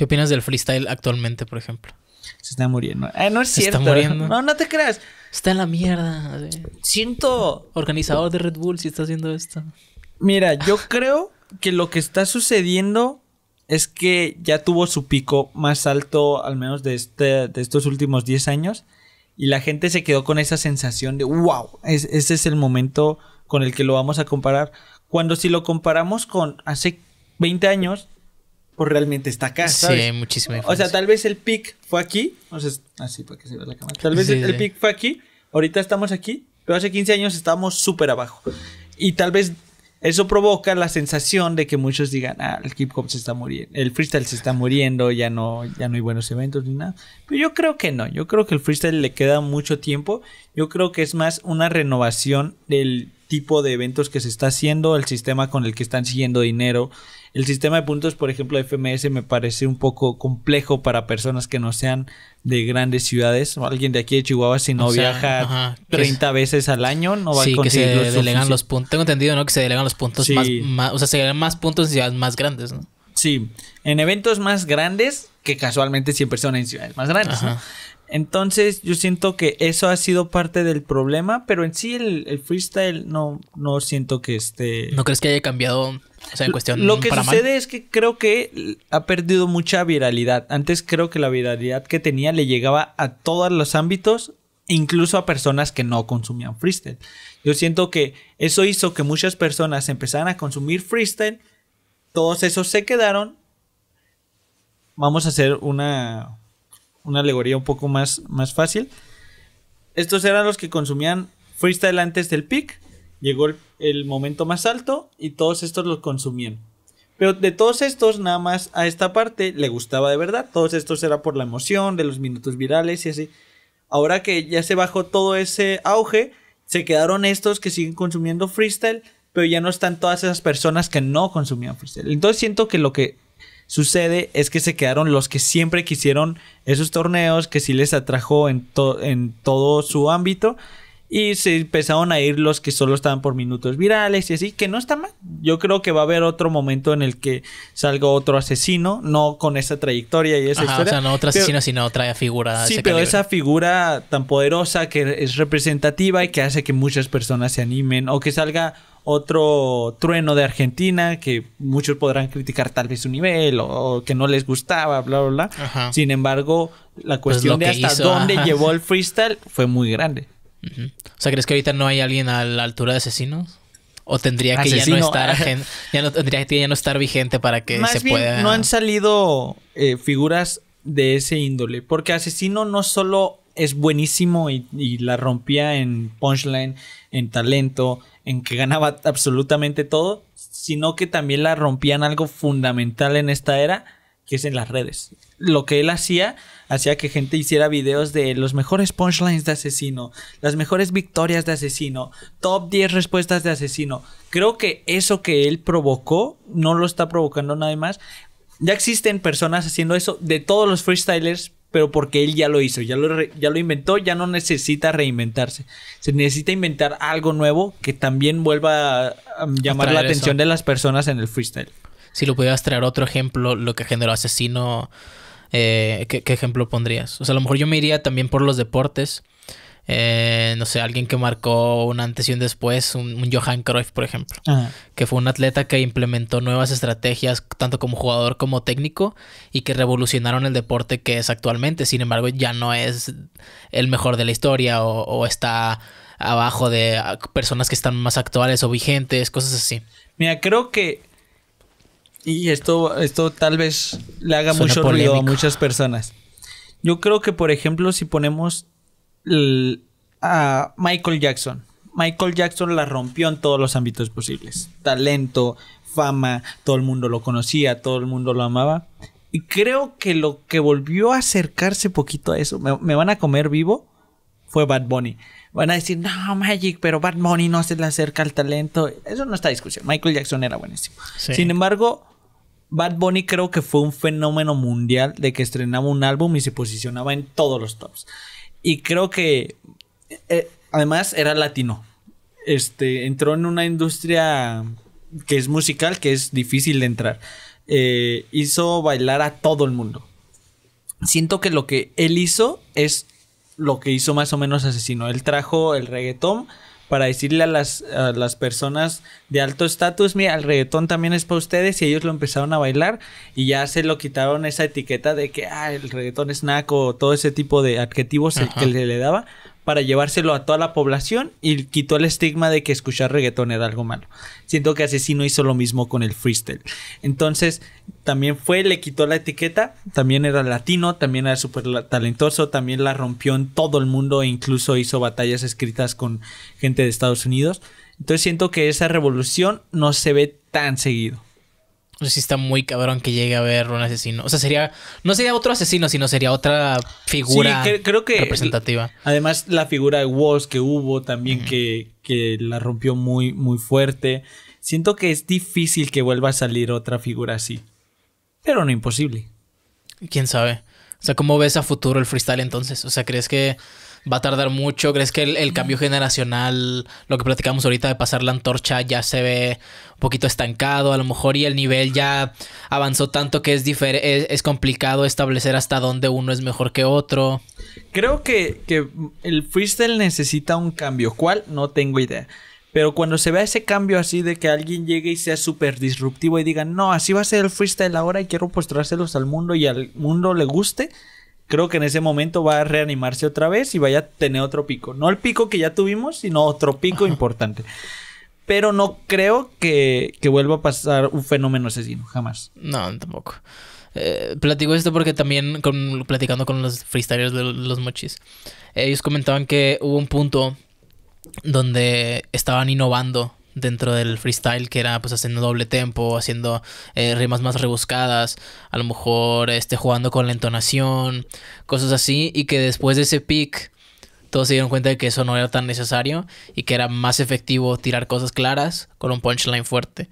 ¿Qué opinas del freestyle actualmente, por ejemplo? Se está muriendo. Ah, no es Se Está muriendo. No, no te creas. Está en la mierda. Siento. Organizador de Red Bull, si está haciendo esto. Mira, yo creo que lo que está sucediendo es que ya tuvo su pico más alto, al menos de, este, de estos últimos 10 años. Y la gente se quedó con esa sensación de, wow, ese es el momento con el que lo vamos a comparar. Cuando si lo comparamos con hace 20 años, realmente está acá. ¿sabes? Sí, muchísimo. O sea, tal vez el pic fue aquí. O sea, así para que se vea la cámara. Tal vez el, peak fue aquí. Ahorita estamos aquí, pero hace 15 años estábamos súper abajo. Y tal vez eso provoca la sensación de que muchos digan, ah, el hip hop se está muriendo, el freestyle se está muriendo, ya no, ya no hay buenos eventos ni nada. Pero yo creo que no, yo creo que el freestyle le queda mucho tiempo. Yo creo que es más una renovación del tipo de eventos que se está haciendo, el sistema con el que están siguiendo dinero. El sistema de puntos, por ejemplo, de FMS me parece un poco complejo para personas que no sean de grandes ciudades. Alguien de aquí de Chihuahua, si no viaja 30 veces al año, no va sí, a conseguir que se los delegan los puntos. Tengo entendido, ¿no? Que se delegan los puntos más, O sea, se delegan más puntos en ciudades más grandes, ¿no? Sí, en eventos más grandes, que casualmente siempre son en ciudades más grandes. ¿no? Entonces yo siento que eso ha sido parte del problema, pero en sí el, freestyle no, no siento que esté... ¿No crees que haya cambiado? O en cuestión Lo que sucede es que creo que ha perdido mucha viralidad. Antes creo que la viralidad que tenía le llegaba a todos los ámbitos, incluso a personas que no consumían freestyle. Yo siento que eso hizo que muchas personas empezaran a consumir freestyle, todos esos se quedaron. Vamos a hacer una una alegoría un poco más, más fácil. Estos eran los que consumían freestyle antes del peak Llegó el, momento más alto y todos estos los consumían. Pero de todos estos, nada más a esta parte le gustaba de verdad. Todos estos era por la emoción, de los minutos virales y así. Ahora que ya se bajó todo ese auge, se quedaron estos que siguen consumiendo freestyle, pero ya no están todas esas personas que no consumían freestyle. Entonces siento que lo que sucede es que se quedaron los que siempre quisieron esos torneos, que sí les atrajo en, todo su ámbito. Y se empezaron a ir los que solo estaban por minutos virales y así, que no está mal. Yo creo que va a haber otro momento en el que salga otro asesino, no con esa trayectoria y esa historia. O sea, no otro asesino, sino otra figura. Sí, pero esa figura tan poderosa que es representativa y que hace que muchas personas se animen o que salga otro trueno de Argentina que muchos podrán criticar tal vez su nivel o, que no les gustaba, bla, bla, bla. Sin embargo, la pues cuestión de hasta dónde llevó el freestyle fue muy grande. O sea, ¿crees que ahorita no hay alguien a la altura de Asesino? ¿O tendría que ya no estar que ya no estar vigente para que se pueda. No han salido eh, figuras de ese índole. Porque Asesino no solo es buenísimo y la rompía en punchline, en talento, en que ganaba absolutamente todo, sino que también la rompían algo fundamental en esta era, que es en las redes. Lo que él hacía, hacía que gente hiciera videos de los mejores punchlines de asesino, las mejores victorias de asesino, top 10 respuestas de asesino. Creo que eso que él provocó, no lo está provocando nadie más. Ya existen personas haciendo eso de todos los freestylers pero porque él ya lo hizo, ya lo, ya lo inventó, ya no necesita reinventarse. Se necesita inventar algo nuevo que también vuelva a, llamar la atención de las personas en el freestyle. Si lo pudieras traer otro ejemplo, lo que generó Asesino, eh, ¿qué, ¿qué, ejemplo pondrías? O sea, a lo mejor yo me iría también por los deportes. Eh, no sé, alguien que marcó un antes y un después, un, Johan Cruyff, por ejemplo, que fue un atleta que implementó nuevas estrategias, tanto como jugador como técnico, y que revolucionaron el deporte que es actualmente. Sin embargo, ya no es el mejor de la historia o, está abajo de ah, personas que están más actuales o vigentes, cosas así. Mira, creo que y esto, esto tal vez le haga mucho ruido a muchas personas. Yo creo que, por ejemplo, si ponemos a Michael Jackson. Michael Jackson la rompió en todos los ámbitos posibles. Talento, fama, todo el mundo lo conocía, todo el mundo lo amaba. Y creo que lo que volvió a acercarse poquito a eso, me, van a comer vivo, fue Bad Bunny. Van a decir, no, Magic, pero Bad Bunny no se le acerca al talento. Eso no está discusión. Michael Jackson era buenísimo. Sin embargo, Bad Bunny creo que fue un fenómeno mundial de que estrenaba un álbum y se posicionaba en todos los tops. Y creo que eh, además era latino. Este, entró en una industria que es musical, que es difícil de entrar. Eh, hizo bailar a todo el mundo. Siento que lo que él hizo es lo que hizo más o menos Asesino. Él trajo el reggaetón para decirle a las, las personas de alto estatus, mira, el reggaetón también es para ustedes y ellos lo empezaron a bailar y ya se lo quitaron esa etiqueta de que ah, el reggaetón es naco, todo ese tipo de adjetivos que le, le daba, para llevárselo a toda la población y quitó el estigma de que escuchar reggaetón era algo malo. Siento que Asesino hizo lo mismo con el freestyle. Entonces, también fue, le quitó la etiqueta, también era latino, también era súper talentoso, también la rompió en todo el mundo e incluso hizo batallas escritas con gente de Estados Unidos. Entonces siento que esa revolución no se ve tan seguido si está muy cabrón que llegue a ver un asesino. O sea, sería. No sería otro asesino, sino sería otra figura representativa. Además, la figura de Walls que hubo también que, que, la rompió muy, muy fuerte. Siento que es difícil que vuelva a salir otra figura así. Pero no imposible. Quién sabe. O sea, ¿cómo ves a futuro el freestyle entonces? O sea, ¿crees que va a tardar mucho. ¿Crees que el, cambio generacional, lo que platicamos ahorita de pasar la antorcha, ya se ve un poquito estancado? A lo mejor y el nivel ya avanzó tanto que es, complicado establecer hasta dónde uno es mejor que otro. Creo que, que el freestyle necesita un cambio. ¿Cuál? No tengo idea. Pero cuando se vea ese cambio así de que alguien llegue y sea súper disruptivo y diga, no, así va a ser el freestyle ahora y quiero postrárselos al mundo y al mundo le guste, creo que en ese momento va a reanimarse otra vez y vaya a tener otro pico. No el pico que ya tuvimos, sino otro pico importante. Pero no creo que, que, vuelva a pasar un fenómeno asesino, jamás. No, tampoco. Eh, platico esto porque también con, platicando con los freestylers de los mochis, ellos comentaban que hubo un punto donde estaban innovando dentro del freestyle que era pues haciendo doble tempo, haciendo eh, rimas más rebuscadas, a lo mejor este, jugando con la entonación, cosas así, y que después de ese pick todos se dieron cuenta de que eso no era tan necesario y que era más efectivo tirar cosas claras con un punchline fuerte.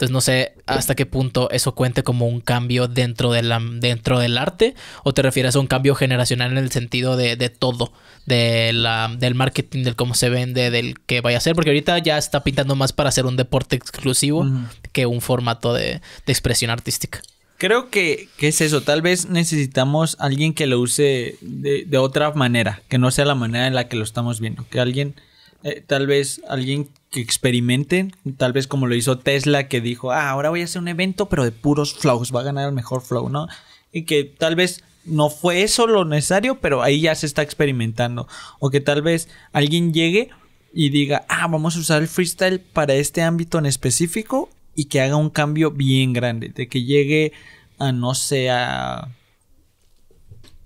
Entonces no sé hasta qué punto eso cuente como un cambio dentro, de la, dentro del arte o te refieres a un cambio generacional en el sentido de, de todo, de la, del marketing, del cómo se vende, del que vaya a ser, porque ahorita ya está pintando más para hacer un deporte exclusivo que un formato de, de expresión artística. Creo que, que, es eso, tal vez necesitamos alguien que lo use de, de otra manera, que no sea la manera en la que lo estamos viendo, que alguien eh, tal vez alguien que experimente, tal vez como lo hizo Tesla, que dijo, ah, ahora voy a hacer un evento, pero de puros flows, va a ganar el mejor flow, ¿no? Y que tal vez no fue eso lo necesario, pero ahí ya se está experimentando. O que tal vez alguien llegue y diga, ah, vamos a usar el freestyle para este ámbito en específico y que haga un cambio bien grande, de que llegue a no sé, a...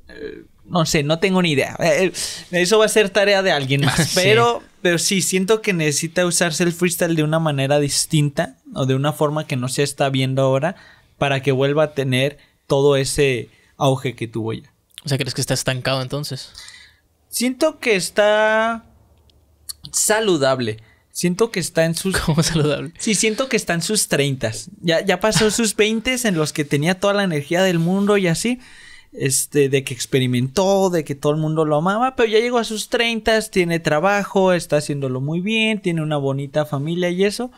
Eh, no sé, no tengo ni idea. eso va a ser tarea de alguien más, pero... Pero sí, siento que necesita usarse el freestyle de una manera distinta o de una forma que no se está viendo ahora para que vuelva a tener todo ese auge que tuvo ya. O sea, ¿crees que está estancado entonces? Siento que está saludable. Siento que está en sus. ¿Cómo saludable? Sí, siento que está en sus 30. Ya, ya pasó sus 20 en los que tenía toda la energía del mundo y así este, de que experimentó, de que todo el mundo lo amaba, pero ya llegó a sus 30, tiene trabajo, está haciéndolo muy bien, tiene una bonita familia y eso,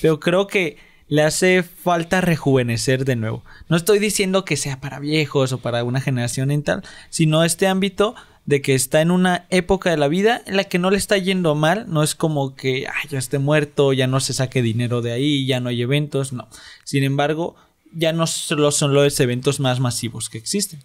pero creo que le hace falta rejuvenecer de nuevo. No estoy diciendo que sea para viejos o para una generación en tal, sino este ámbito de que está en una época de la vida en la que no le está yendo mal, no es como que ya esté muerto, ya no se saque dinero de ahí, ya no hay eventos, no. Sin embargo, ya no solo son los eventos más masivos que existen.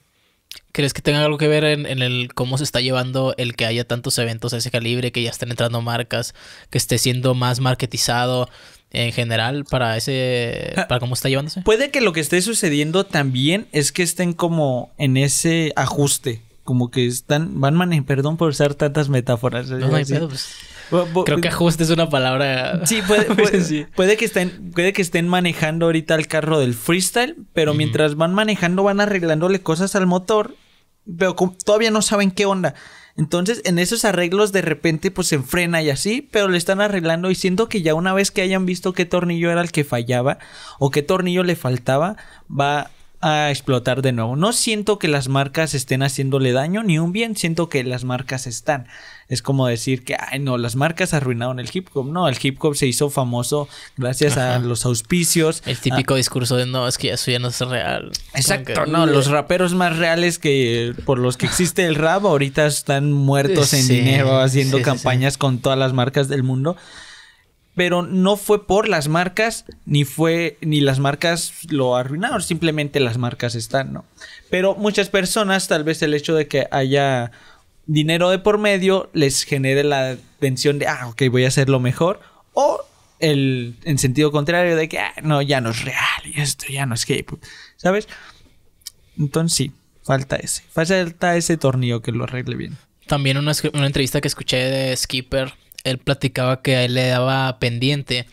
¿Crees que tenga algo que ver en, en, el cómo se está llevando el que haya tantos eventos de ese calibre, que ya estén entrando marcas, que esté siendo más marketizado en general para ese ah. para cómo está llevándose? Puede que lo que esté sucediendo también es que estén como en ese ajuste, como que están van perdón por usar tantas metáforas. ¿eh? hay pedo, pues. Creo que ajuste es una palabra. Sí, puede, puede, que estén, puede que estén manejando ahorita el carro del freestyle, pero mientras van manejando, van arreglándole cosas al motor, pero todavía no saben qué onda. Entonces, en esos arreglos de repente pues se frena y así, pero le están arreglando y siento que ya una vez que hayan visto qué tornillo era el que fallaba o qué tornillo le faltaba, va a explotar de nuevo. No siento que las marcas estén haciéndole daño ni un bien, siento que las marcas están. Es como decir que, ay, no, las marcas arruinaron el hip hop. No, el hip hop se hizo famoso gracias a los auspicios. El típico discurso de no, es que eso ya no es real. Exacto, no, uh". los raperos más reales que por los que existe el rap ahorita están muertos en dinero haciendo campañas con todas las marcas del mundo pero no fue por las marcas, ni fue, ni las marcas lo arruinaron, simplemente las marcas están, ¿no? Pero muchas personas, tal vez el hecho de que haya dinero de por medio, les genere la tensión de, ah, ok, voy a lo mejor, o el, en sentido contrario de que, ah, no, ya no es real, y esto ya no es k ¿sabes? Entonces sí, falta ese, falta ese tornillo que lo arregle bien. También una, una entrevista que escuché de Skipper él platicaba que a él le daba pendiente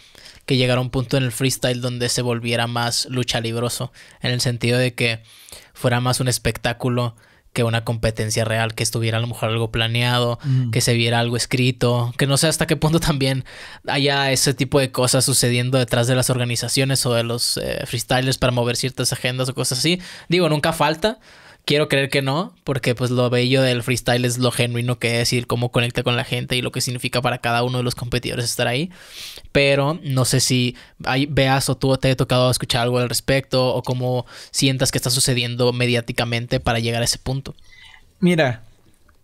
que llegara un punto en el freestyle donde se volviera más luchalibroso en el sentido de que fuera más un espectáculo que una competencia real, que estuviera a lo mejor algo planeado, mm. que se viera algo escrito, que no sé hasta qué punto también haya ese tipo de cosas sucediendo detrás de las organizaciones o de los eh, freestylers para mover ciertas agendas o cosas así. Digo, nunca falta, Quiero creer que no, porque pues lo bello del freestyle es lo genuino que es y cómo conecta con la gente y lo que significa para cada uno de los competidores estar ahí. Pero no sé si hay, veas o tú te he tocado escuchar algo al respecto o cómo sientas que está sucediendo mediáticamente para llegar a ese punto. Mira,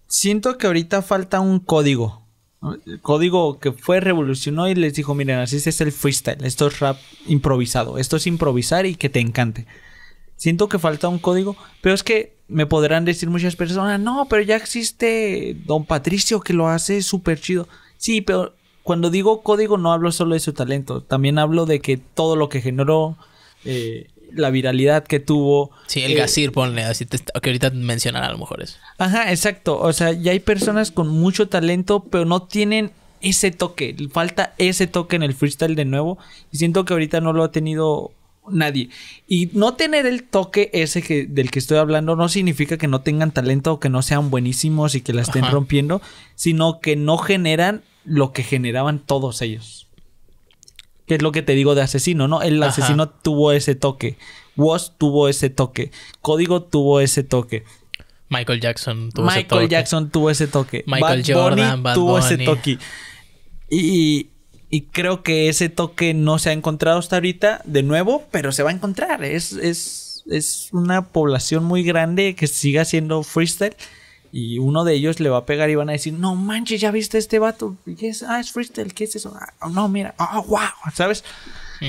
siento que ahorita falta un código. código que fue, revolucionó y les dijo, miren, así es el freestyle, esto es rap improvisado, esto es improvisar y que te encante. Siento que falta un código, pero es que me podrán decir muchas personas, no, pero ya existe Don Patricio que lo hace súper chido. Sí, pero cuando digo código no hablo solo de su talento, también hablo de que todo lo que generó, eh, la viralidad que tuvo. Sí, el gasir, eh, ponle, así que ahorita mencionan a lo mejor eso. Ajá, exacto. O sea, ya hay personas con mucho talento, pero no tienen ese toque. Falta ese toque en el freestyle de nuevo. Y siento que ahorita no lo ha tenido nadie. Y no tener el toque ese del que estoy hablando no significa que no tengan talento o que no sean buenísimos y que la estén rompiendo, sino que no generan lo que generaban todos ellos. Que es lo que te digo de asesino, ¿no? El asesino tuvo ese toque. Was tuvo ese toque. Código tuvo ese toque. Michael Jackson tuvo ese toque. Michael Jackson tuvo ese toque. Michael Jordan tuvo ese toque. Y, y creo que ese toque no se ha encontrado hasta ahorita de nuevo, pero se va a encontrar. Es, es, es una población muy grande que siga siendo freestyle. Y uno de ellos le va a pegar y van a decir, no manches, ya viste este vato. es ah, es freestyle, ¿qué es eso? Ah, no, mira, ah, wow, ¿sabes?